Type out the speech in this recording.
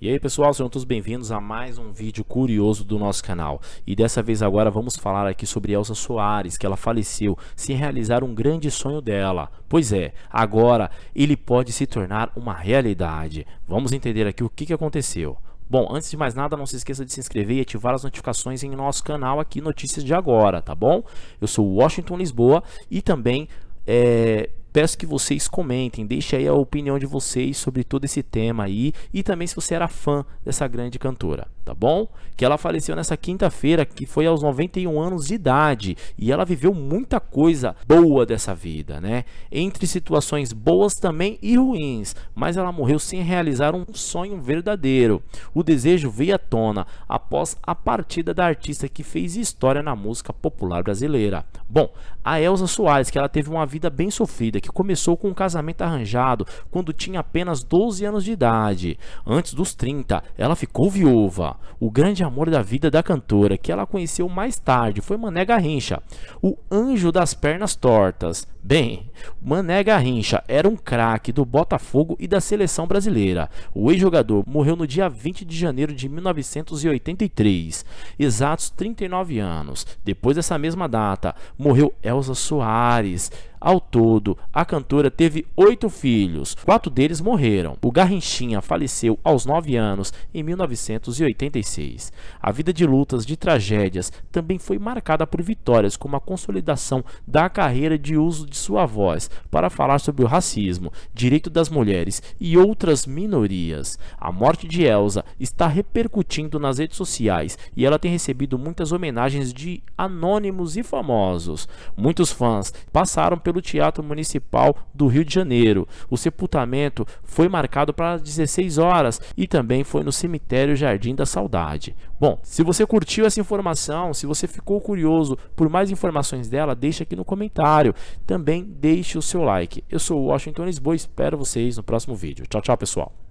E aí pessoal, sejam todos bem-vindos a mais um vídeo curioso do nosso canal. E dessa vez agora vamos falar aqui sobre Elsa Soares, que ela faleceu sem realizar um grande sonho dela. Pois é, agora ele pode se tornar uma realidade. Vamos entender aqui o que, que aconteceu. Bom, antes de mais nada, não se esqueça de se inscrever e ativar as notificações em nosso canal aqui Notícias de Agora, tá bom? Eu sou Washington Lisboa e também é, Peço que vocês comentem, deixem aí a opinião de vocês sobre todo esse tema aí e também se você era fã dessa grande cantora tá bom? Que ela faleceu nessa quinta-feira, que foi aos 91 anos de idade, e ela viveu muita coisa boa dessa vida, né? Entre situações boas também e ruins, mas ela morreu sem realizar um sonho verdadeiro. O desejo veio à tona após a partida da artista que fez história na música popular brasileira. Bom, a Elza Soares, que ela teve uma vida bem sofrida, que começou com um casamento arranjado quando tinha apenas 12 anos de idade. Antes dos 30, ela ficou viúva o grande amor da vida da cantora, que ela conheceu mais tarde, foi Mané Garrincha, o anjo das pernas tortas. Bem, Mané Garrincha era um craque do Botafogo e da seleção brasileira. O ex-jogador morreu no dia 20 de janeiro de 1983, exatos 39 anos. Depois dessa mesma data, morreu Elsa Soares, ao todo, a cantora teve oito filhos, quatro deles morreram. O Garrinchinha faleceu aos nove anos em 1983. A vida de lutas, de tragédias, também foi marcada por vitórias, como a consolidação da carreira de uso de sua voz para falar sobre o racismo, direito das mulheres e outras minorias. A morte de Elsa está repercutindo nas redes sociais e ela tem recebido muitas homenagens de anônimos e famosos. Muitos fãs passaram pelo Teatro Municipal do Rio de Janeiro. O sepultamento foi marcado para 16 horas e também foi no cemitério Jardim da Saúde saudade. Bom, se você curtiu essa informação, se você ficou curioso por mais informações dela, deixa aqui no comentário. Também deixe o seu like. Eu sou o Washington Lisboa e espero vocês no próximo vídeo. Tchau, tchau, pessoal.